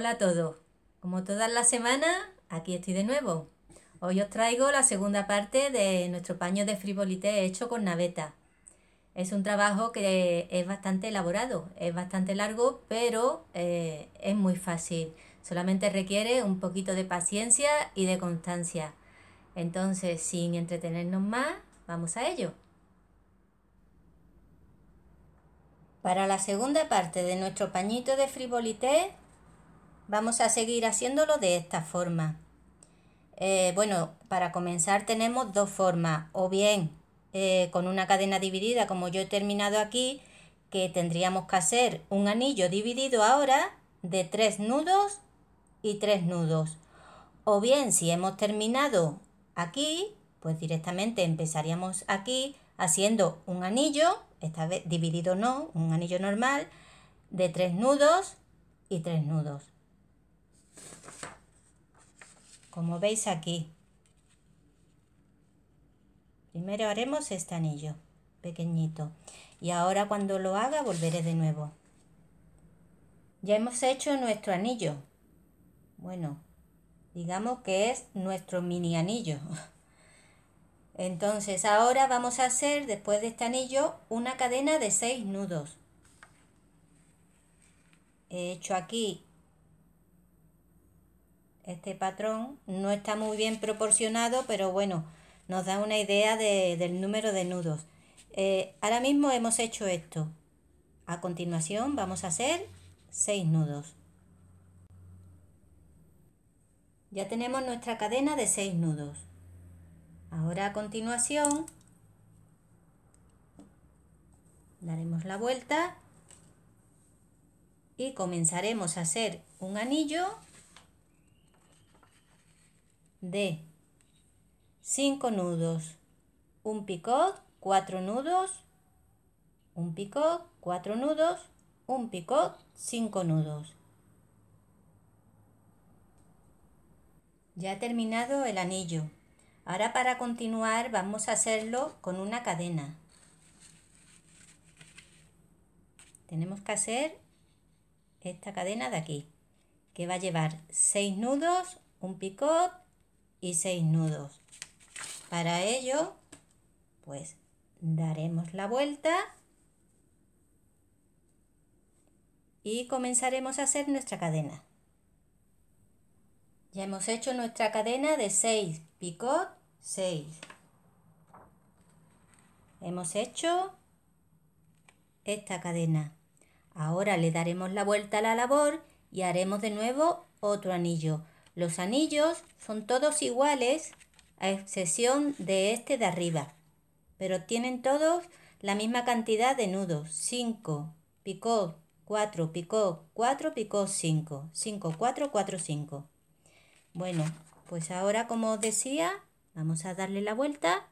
Hola a todos. Como todas las semanas, aquí estoy de nuevo. Hoy os traigo la segunda parte de nuestro paño de frivolité hecho con naveta. Es un trabajo que es bastante elaborado, es bastante largo, pero eh, es muy fácil. Solamente requiere un poquito de paciencia y de constancia. Entonces, sin entretenernos más, vamos a ello. Para la segunda parte de nuestro pañito de frivolité Vamos a seguir haciéndolo de esta forma. Eh, bueno, para comenzar tenemos dos formas, o bien eh, con una cadena dividida como yo he terminado aquí, que tendríamos que hacer un anillo dividido ahora de tres nudos y tres nudos. O bien si hemos terminado aquí, pues directamente empezaríamos aquí haciendo un anillo, esta vez dividido no, un anillo normal, de tres nudos y tres nudos. como veis aquí. Primero haremos este anillo pequeñito y ahora cuando lo haga volveré de nuevo. Ya hemos hecho nuestro anillo. Bueno, digamos que es nuestro mini anillo. Entonces ahora vamos a hacer después de este anillo una cadena de 6 nudos. He hecho aquí este patrón no está muy bien proporcionado, pero bueno, nos da una idea del número de nudos. Eh, ahora mismo hemos hecho esto. A continuación vamos a hacer 6 nudos. Ya tenemos nuestra cadena de 6 nudos. Ahora a continuación daremos la vuelta y comenzaremos a hacer un anillo de 5 nudos, un picot, 4 nudos, un picot, 4 nudos, un picot, 5 nudos. Ya he terminado el anillo. Ahora para continuar vamos a hacerlo con una cadena. Tenemos que hacer esta cadena de aquí, que va a llevar 6 nudos, un picot, y 6 nudos. Para ello, pues daremos la vuelta y comenzaremos a hacer nuestra cadena. Ya hemos hecho nuestra cadena de 6 picot, 6. Hemos hecho esta cadena. Ahora le daremos la vuelta a la labor y haremos de nuevo otro anillo. Los anillos son todos iguales a excepción de este de arriba, pero tienen todos la misma cantidad de nudos, 5, picó 4, picó, 4, picó 5, 5, 4, 4, 5. Bueno, pues ahora como os decía, vamos a darle la vuelta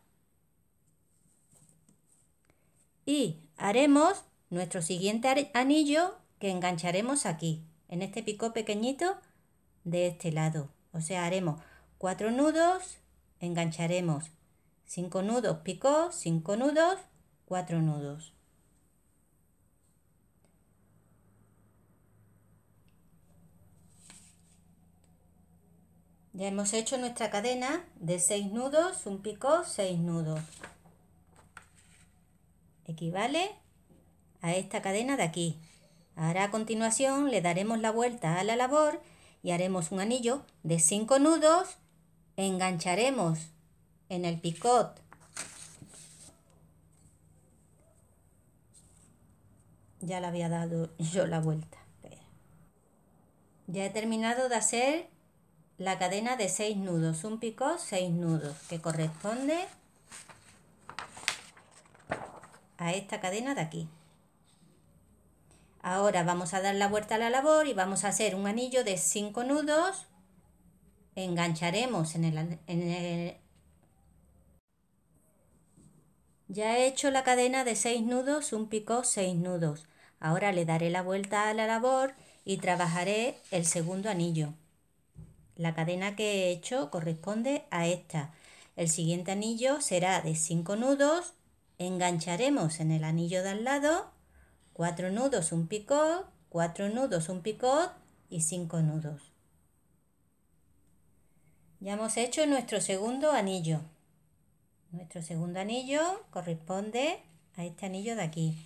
y haremos nuestro siguiente anillo que engancharemos aquí, en este picó pequeñito de este lado. O sea, haremos cuatro nudos, engancharemos 5 nudos, picó, 5 nudos, 4 nudos. Ya hemos hecho nuestra cadena de 6 nudos, un picó, 6 nudos. Equivale a esta cadena de aquí. Ahora a continuación le daremos la vuelta a la labor y haremos un anillo de 5 nudos, engancharemos en el picot ya le había dado yo la vuelta ya he terminado de hacer la cadena de 6 nudos un picot 6 nudos que corresponde a esta cadena de aquí Ahora vamos a dar la vuelta a la labor y vamos a hacer un anillo de 5 nudos. Engancharemos en el, Ya he hecho la cadena de 6 nudos, un pico, 6 nudos. Ahora le daré la vuelta a la labor y trabajaré el segundo anillo. La cadena que he hecho corresponde a esta. El siguiente anillo será de 5 nudos, engancharemos en el anillo de al lado 4 nudos, un picot, 4 nudos, un picot y 5 nudos. Ya hemos hecho nuestro segundo anillo. Nuestro segundo anillo corresponde a este anillo de aquí.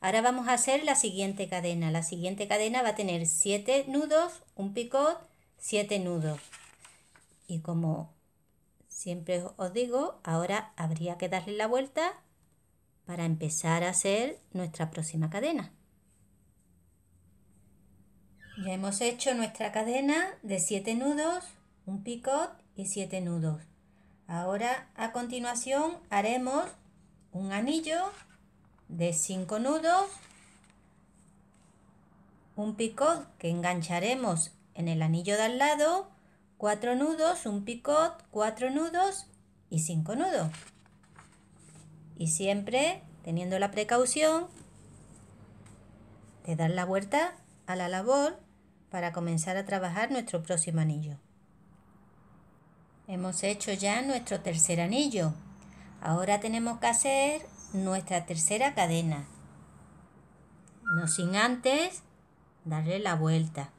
Ahora vamos a hacer la siguiente cadena. La siguiente cadena va a tener 7 nudos, un picot, 7 nudos. Y como siempre os digo, ahora habría que darle la vuelta para empezar a hacer nuestra próxima cadena. Ya hemos hecho nuestra cadena de 7 nudos, un picot y 7 nudos. Ahora a continuación haremos un anillo de 5 nudos, un picot que engancharemos en el anillo de al lado, 4 nudos, un picot, 4 nudos y 5 nudos. Y siempre teniendo la precaución de dar la vuelta a la labor para comenzar a trabajar nuestro próximo anillo. Hemos hecho ya nuestro tercer anillo. Ahora tenemos que hacer nuestra tercera cadena. No sin antes darle la vuelta.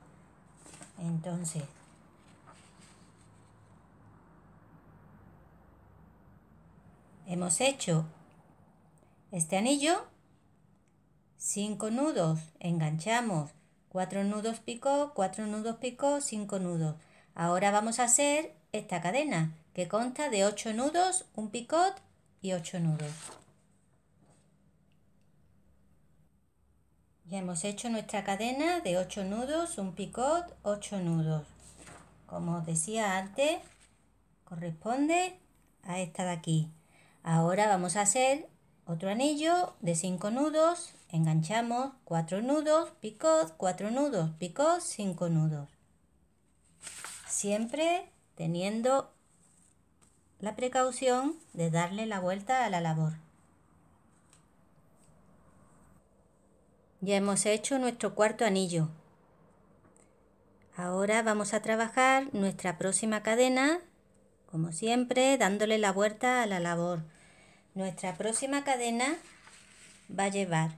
Entonces, hemos hecho este anillo, 5 nudos, enganchamos, 4 nudos picó, 4 nudos picó, 5 nudos. Ahora vamos a hacer esta cadena que consta de 8 nudos, un picot y 8 nudos. Ya hemos hecho nuestra cadena de 8 nudos, un picot, 8 nudos. Como os decía antes, corresponde a esta de aquí. Ahora vamos a hacer otro anillo de 5 nudos, enganchamos 4 nudos, picot, 4 nudos, picot, 5 nudos. Siempre teniendo la precaución de darle la vuelta a la labor. Ya hemos hecho nuestro cuarto anillo. Ahora vamos a trabajar nuestra próxima cadena, como siempre, dándole la vuelta a la labor. Nuestra próxima cadena va a llevar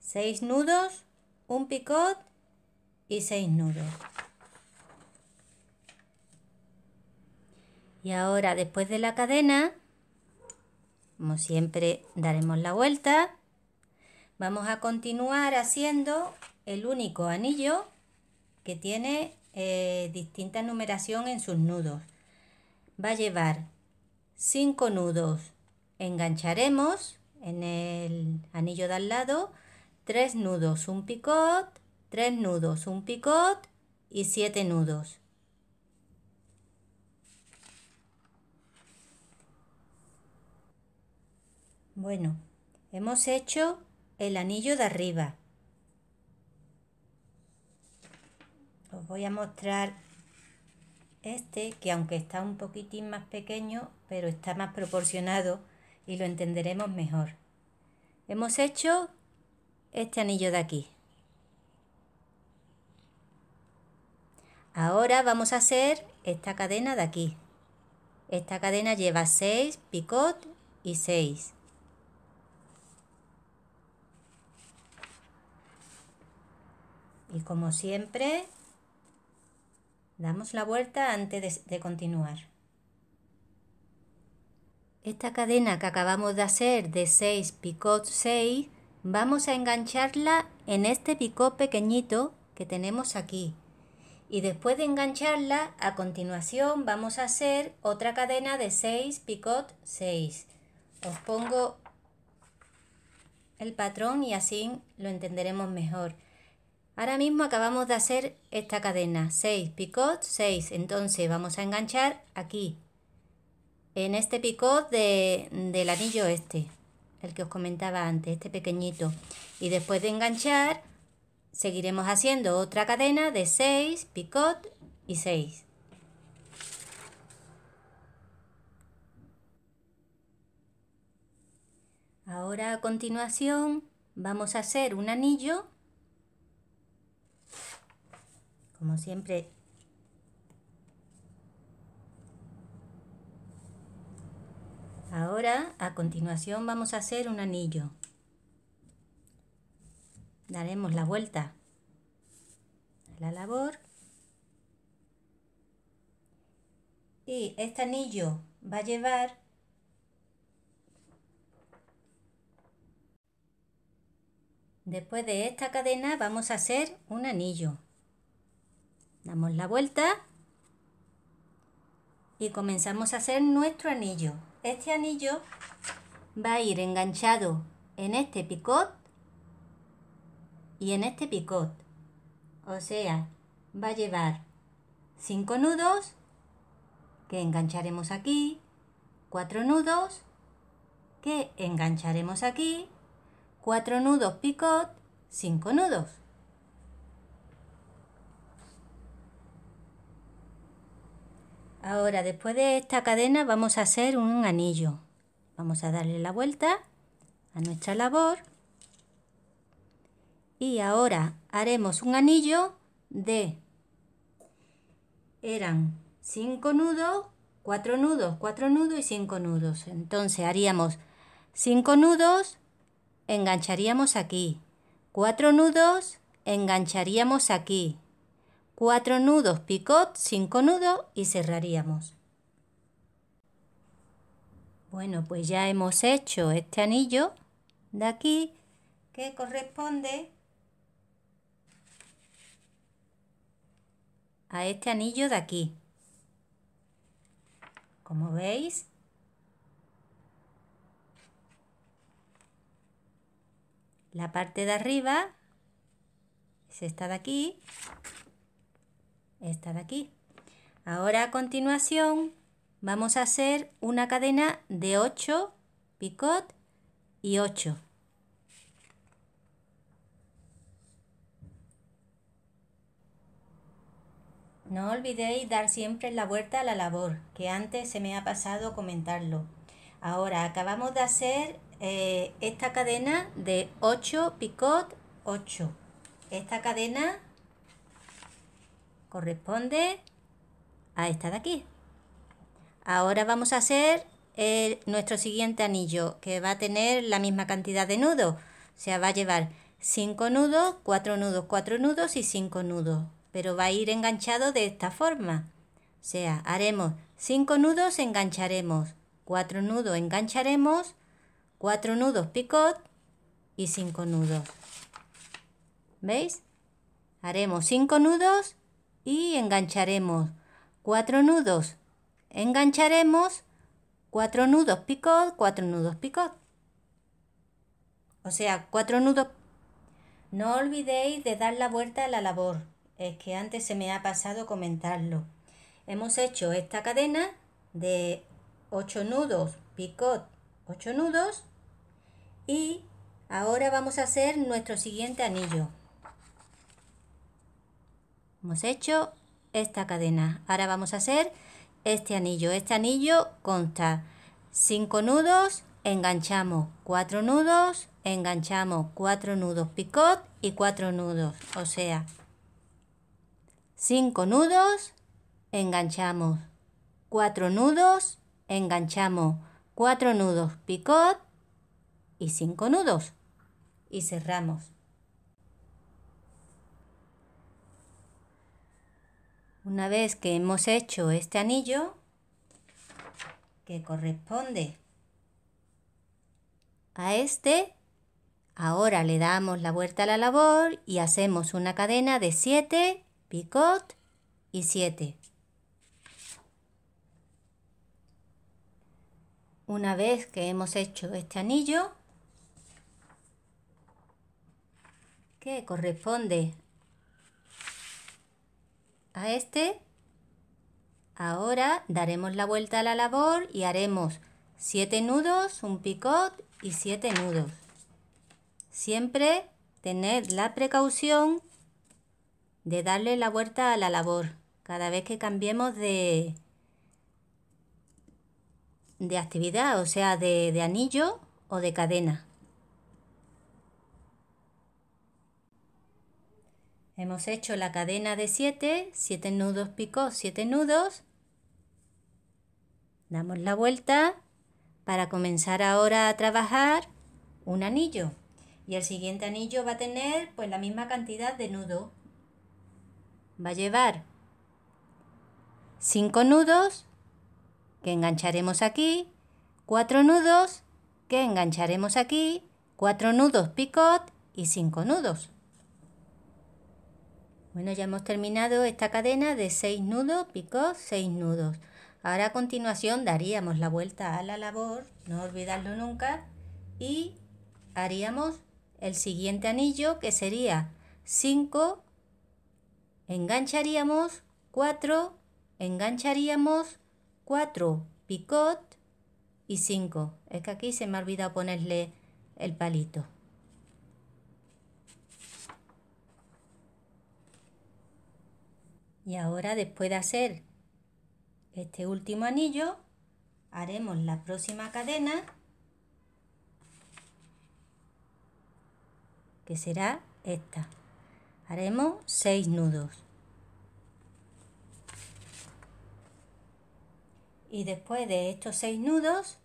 6 nudos, un picot y 6 nudos. Y ahora después de la cadena, como siempre daremos la vuelta, vamos a continuar haciendo el único anillo que tiene eh, distinta numeración en sus nudos. Va a llevar 5 nudos engancharemos en el anillo de al lado tres nudos, un picot, tres nudos, un picot y siete nudos. Bueno, hemos hecho el anillo de arriba. Os voy a mostrar este que aunque está un poquitín más pequeño, pero está más proporcionado y lo entenderemos mejor. Hemos hecho este anillo de aquí. Ahora vamos a hacer esta cadena de aquí. Esta cadena lleva 6 picot y 6. Y como siempre, damos la vuelta antes de, de continuar. Esta cadena que acabamos de hacer de 6 picot 6, vamos a engancharla en este picot pequeñito que tenemos aquí. Y después de engancharla, a continuación vamos a hacer otra cadena de 6 picot 6. Os pongo el patrón y así lo entenderemos mejor. Ahora mismo acabamos de hacer esta cadena, 6 picot, 6, entonces vamos a enganchar aquí en este picot de, del anillo este, el que os comentaba antes, este pequeñito. Y después de enganchar, seguiremos haciendo otra cadena de 6, picot y 6. Ahora a continuación vamos a hacer un anillo, como siempre Ahora, a continuación, vamos a hacer un anillo. Daremos la vuelta a la labor. Y este anillo va a llevar Después de esta cadena vamos a hacer un anillo. Damos la vuelta y comenzamos a hacer nuestro anillo este anillo va a ir enganchado en este picot y en este picot. O sea, va a llevar 5 nudos que engancharemos aquí, 4 nudos que engancharemos aquí, 4 nudos picot, 5 nudos. Ahora, después de esta cadena vamos a hacer un anillo. Vamos a darle la vuelta a nuestra labor. Y ahora haremos un anillo de... Eran 5 nudos, 4 nudos, 4 nudos y 5 nudos. Entonces haríamos 5 nudos, engancharíamos aquí. 4 nudos, engancharíamos aquí. 4 nudos picot, 5 nudos y cerraríamos. Bueno, pues ya hemos hecho este anillo de aquí que corresponde a este anillo de aquí. Como veis, la parte de arriba es esta de aquí esta de aquí. Ahora a continuación vamos a hacer una cadena de 8 picot y 8. No olvidéis dar siempre la vuelta a la labor, que antes se me ha pasado comentarlo. Ahora acabamos de hacer eh, esta cadena de 8 picot 8. Esta cadena corresponde a esta de aquí. Ahora vamos a hacer nuestro siguiente anillo, que va a tener la misma cantidad de nudos. O sea, va a llevar 5 nudos, 4 nudos, 4 nudos y 5 nudos. Pero va a ir enganchado de esta forma. O sea, haremos 5 nudos, engancharemos, 4 nudos, engancharemos, 4 nudos picot y 5 nudos. ¿Veis? Haremos 5 nudos, y engancharemos cuatro nudos. Engancharemos cuatro nudos picot, cuatro nudos picot. O sea, cuatro nudos. No olvidéis de dar la vuelta a la labor. Es que antes se me ha pasado comentarlo. Hemos hecho esta cadena de 8 nudos, picot 8 nudos y ahora vamos a hacer nuestro siguiente anillo. Hemos hecho esta cadena. Ahora vamos a hacer este anillo. Este anillo consta 5 nudos, enganchamos 4 nudos, enganchamos 4 nudos picot y 4 nudos. O sea, 5 nudos, enganchamos 4 nudos, enganchamos 4 nudos picot y 5 nudos. Y cerramos. Una vez que hemos hecho este anillo, que corresponde a este, ahora le damos la vuelta a la labor y hacemos una cadena de 7, picot y 7. Una vez que hemos hecho este anillo, que corresponde a este. Ahora daremos la vuelta a la labor y haremos 7 nudos, un picot y 7 nudos. Siempre tened la precaución de darle la vuelta a la labor cada vez que cambiemos de, de actividad, o sea, de anillo o de cadena. Hemos hecho la cadena de 7, 7 nudos picot, 7 nudos. Damos la vuelta para comenzar ahora a trabajar un anillo. Y el siguiente anillo va a tener pues la misma cantidad de nudo. Va a llevar 5 nudos que engancharemos aquí, 4 nudos que engancharemos aquí, 4 nudos picot y 5 nudos. Bueno, ya hemos terminado esta cadena de 6 nudos, picot 6 nudos. Ahora a continuación daríamos la vuelta a la labor, no olvidarlo nunca, y haríamos el siguiente anillo que sería 5, engancharíamos 4, engancharíamos 4 picot y 5. Es que aquí se me ha olvidado ponerle el palito. Y ahora después de hacer este último anillo, haremos la próxima cadena, que será esta. Haremos 6 nudos. Y después de estos seis nudos,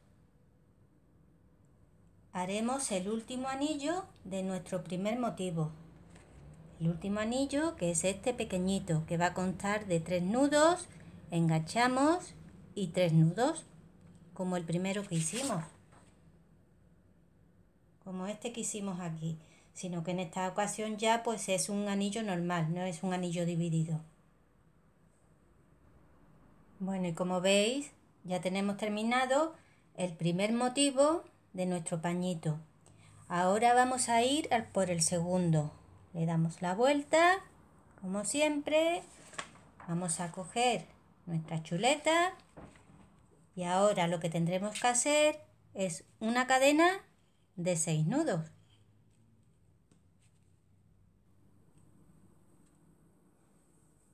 haremos el último anillo de nuestro primer motivo. El último anillo, que es este pequeñito, que va a contar de tres nudos, enganchamos y tres nudos, como el primero que hicimos. Como este que hicimos aquí, sino que en esta ocasión ya pues es un anillo normal, no es un anillo dividido. Bueno, y como veis, ya tenemos terminado el primer motivo de nuestro pañito. Ahora vamos a ir por el segundo le damos la vuelta, como siempre, vamos a coger nuestra chuleta y ahora lo que tendremos que hacer es una cadena de 6 nudos.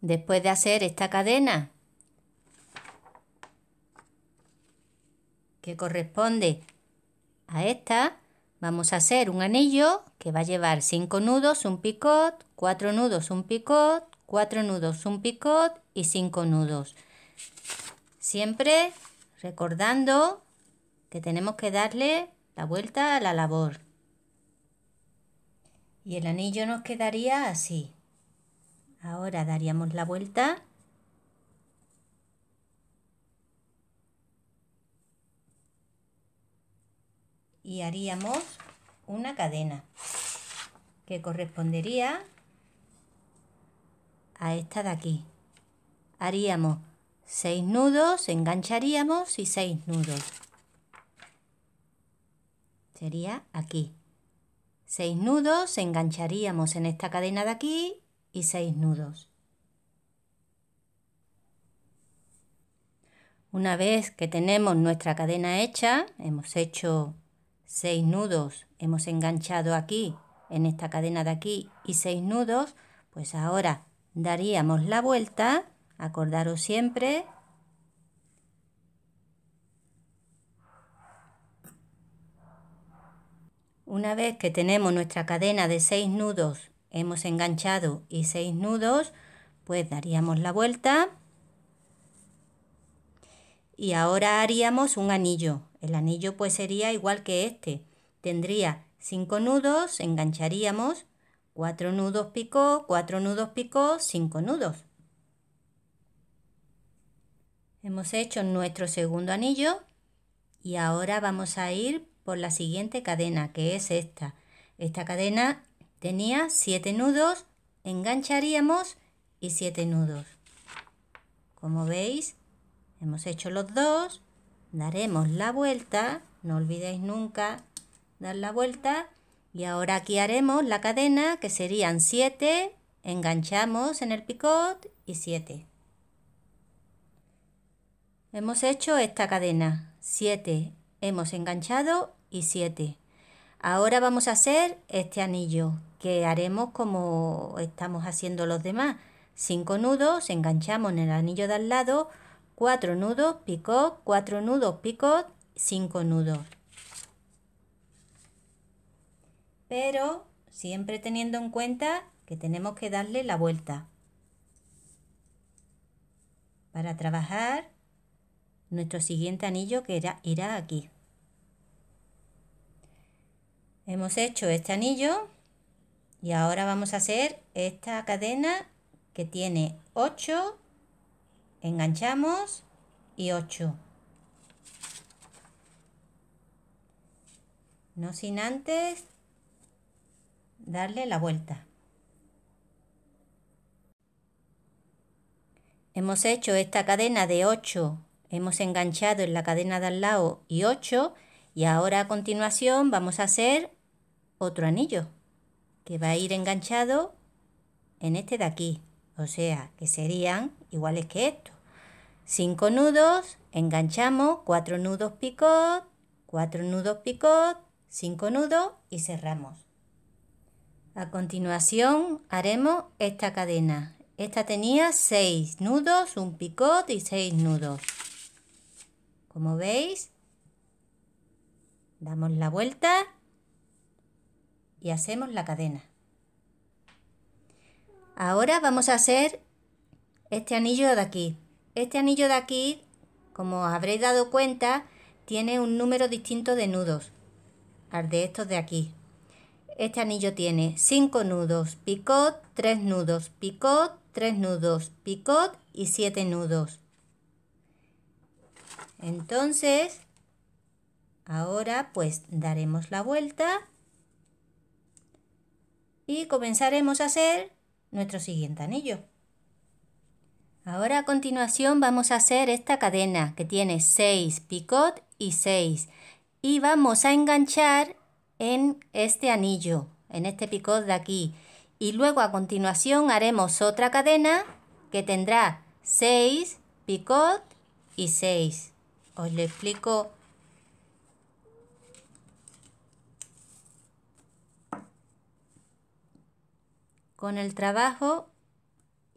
Después de hacer esta cadena, que corresponde a esta, Vamos a hacer un anillo que va a llevar 5 nudos, un picot, 4 nudos, un picot, 4 nudos, un picot y 5 nudos. Siempre recordando que tenemos que darle la vuelta a la labor. Y el anillo nos quedaría así. Ahora daríamos la vuelta y haríamos una cadena que correspondería a esta de aquí. Haríamos 6 nudos, engancharíamos y 6 nudos. Sería aquí. 6 nudos, engancharíamos en esta cadena de aquí y 6 nudos. Una vez que tenemos nuestra cadena hecha, hemos hecho seis nudos hemos enganchado aquí, en esta cadena de aquí, y seis nudos, pues ahora daríamos la vuelta, acordaros siempre, Una vez que tenemos nuestra cadena de 6 nudos, hemos enganchado y seis nudos, pues daríamos la vuelta y ahora haríamos un anillo. El anillo pues sería igual que este. Tendría cinco nudos, engancharíamos cuatro nudos picó, cuatro nudos picó, cinco nudos. Hemos hecho nuestro segundo anillo y ahora vamos a ir por la siguiente cadena que es esta. Esta cadena tenía siete nudos, engancharíamos y siete nudos. Como veis, hemos hecho los dos daremos la vuelta, no olvidéis nunca dar la vuelta y ahora aquí haremos la cadena que serían 7, enganchamos en el picot y 7. Hemos hecho esta cadena, 7, hemos enganchado y 7. Ahora vamos a hacer este anillo que haremos como estamos haciendo los demás. 5 nudos, enganchamos en el anillo de al lado, 4 nudos, picot, 4 nudos, picot, 5 nudos. Pero siempre teniendo en cuenta que tenemos que darle la vuelta para trabajar nuestro siguiente anillo que era, irá aquí. Hemos hecho este anillo y ahora vamos a hacer esta cadena que tiene 8 enganchamos y 8 no sin antes darle la vuelta hemos hecho esta cadena de 8 hemos enganchado en la cadena de al lado y 8 y ahora a continuación vamos a hacer otro anillo que va a ir enganchado en este de aquí o sea que serían iguales que esto 5 nudos, enganchamos, 4 nudos picot, 4 nudos picot, 5 nudos y cerramos. A continuación haremos esta cadena. Esta tenía 6 nudos, un picot y 6 nudos. Como veis, damos la vuelta y hacemos la cadena. Ahora vamos a hacer este anillo de aquí. Este anillo de aquí, como habréis dado cuenta, tiene un número distinto de nudos al de estos de aquí. Este anillo tiene 5 nudos, picot, 3 nudos, picot, 3 nudos, picot y 7 nudos. Entonces, ahora pues daremos la vuelta y comenzaremos a hacer nuestro siguiente anillo. Ahora a continuación vamos a hacer esta cadena que tiene 6 picot y 6 y vamos a enganchar en este anillo, en este picot de aquí y luego a continuación haremos otra cadena que tendrá 6 picot y 6. Os lo explico con el trabajo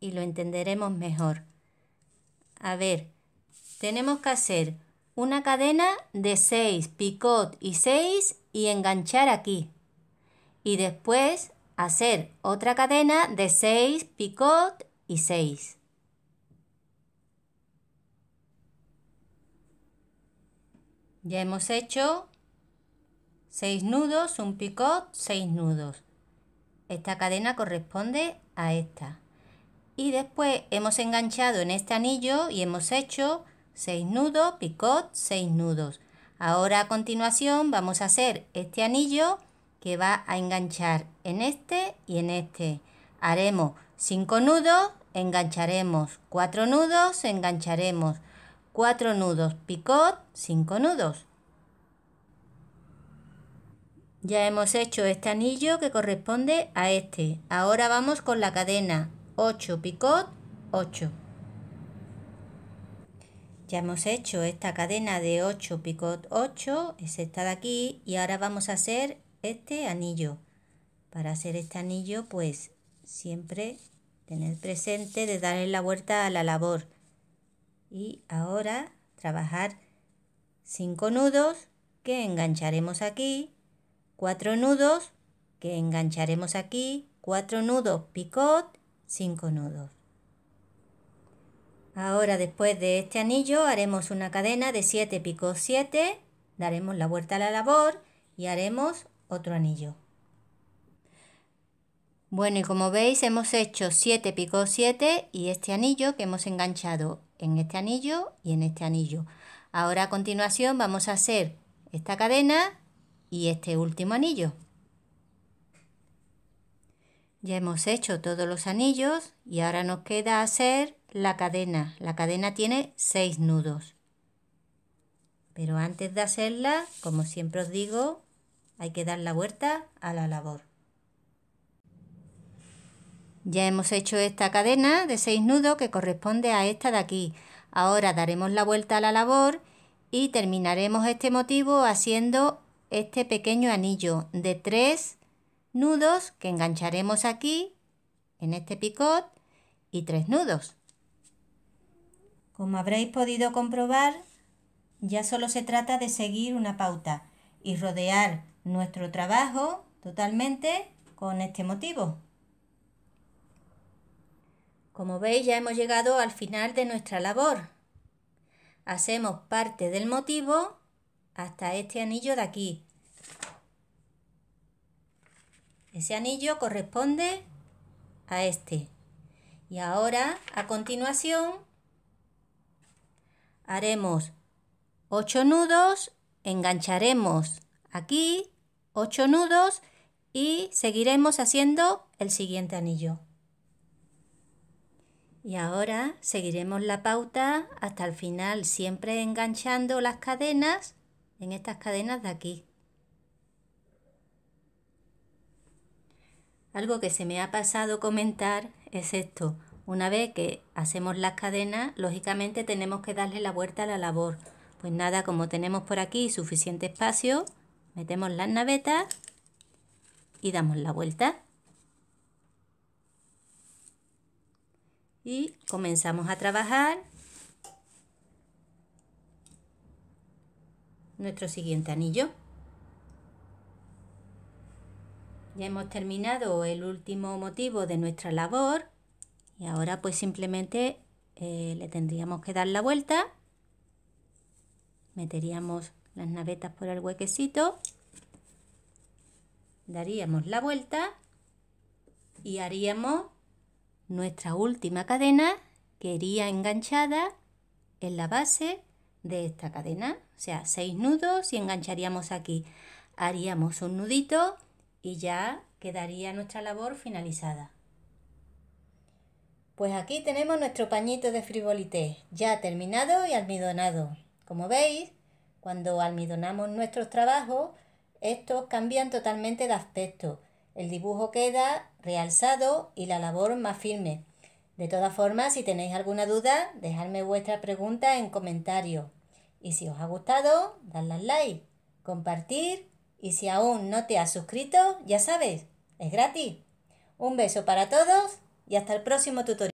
y lo entenderemos mejor. A ver, tenemos que hacer una cadena de 6, picot y 6 y enganchar aquí. Y después hacer otra cadena de 6, picot y 6. Ya hemos hecho 6 nudos, un picot, 6 nudos. Esta cadena corresponde a esta y después hemos enganchado en este anillo y hemos hecho 6 nudos, picot, 6 nudos. Ahora a continuación vamos a hacer este anillo que va a enganchar en este y en este. Haremos 5 nudos, engancharemos 4 nudos, engancharemos 4 nudos, picot, 5 nudos. Ya hemos hecho este anillo que corresponde a este. Ahora vamos con la cadena. 8 picot 8 ya hemos hecho esta cadena de 8 picot 8 es esta de aquí y ahora vamos a hacer este anillo para hacer este anillo pues siempre tener presente de darle la vuelta a la labor y ahora trabajar 5 nudos que engancharemos aquí 4 nudos que engancharemos aquí 4 nudos picot 5 nudos. Ahora después de este anillo haremos una cadena de 7 picos 7, daremos la vuelta a la labor y haremos otro anillo. Bueno y como veis hemos hecho 7 picos 7 y este anillo que hemos enganchado en este anillo y en este anillo. Ahora a continuación vamos a hacer esta cadena y este último anillo. Ya hemos hecho todos los anillos y ahora nos queda hacer la cadena. La cadena tiene 6 nudos. Pero antes de hacerla, como siempre os digo, hay que dar la vuelta a la labor. Ya hemos hecho esta cadena de 6 nudos que corresponde a esta de aquí. Ahora daremos la vuelta a la labor y terminaremos este motivo haciendo este pequeño anillo de 3 nudos que engancharemos aquí, en este picot, y tres nudos. Como habréis podido comprobar, ya solo se trata de seguir una pauta y rodear nuestro trabajo totalmente con este motivo. Como veis ya hemos llegado al final de nuestra labor. Hacemos parte del motivo hasta este anillo de aquí Ese anillo corresponde a este. Y ahora, a continuación, haremos 8 nudos, engancharemos aquí 8 nudos y seguiremos haciendo el siguiente anillo. Y ahora seguiremos la pauta hasta el final, siempre enganchando las cadenas en estas cadenas de aquí. Algo que se me ha pasado comentar es esto. Una vez que hacemos las cadenas, lógicamente tenemos que darle la vuelta a la labor. Pues nada, como tenemos por aquí suficiente espacio, metemos las navetas y damos la vuelta. Y comenzamos a trabajar nuestro siguiente anillo. Ya hemos terminado el último motivo de nuestra labor y ahora pues simplemente eh, le tendríamos que dar la vuelta. Meteríamos las navetas por el huequecito. Daríamos la vuelta y haríamos nuestra última cadena que iría enganchada en la base de esta cadena. O sea, seis nudos y engancharíamos aquí. Haríamos un nudito y ya quedaría nuestra labor finalizada. Pues aquí tenemos nuestro pañito de frivolité, ya terminado y almidonado. Como veis, cuando almidonamos nuestros trabajos, estos cambian totalmente de aspecto. El dibujo queda realzado y la labor más firme. De todas formas, si tenéis alguna duda, dejadme vuestra pregunta en comentarios. Y si os ha gustado, dadle like, compartir y si aún no te has suscrito, ya sabes, es gratis. Un beso para todos y hasta el próximo tutorial.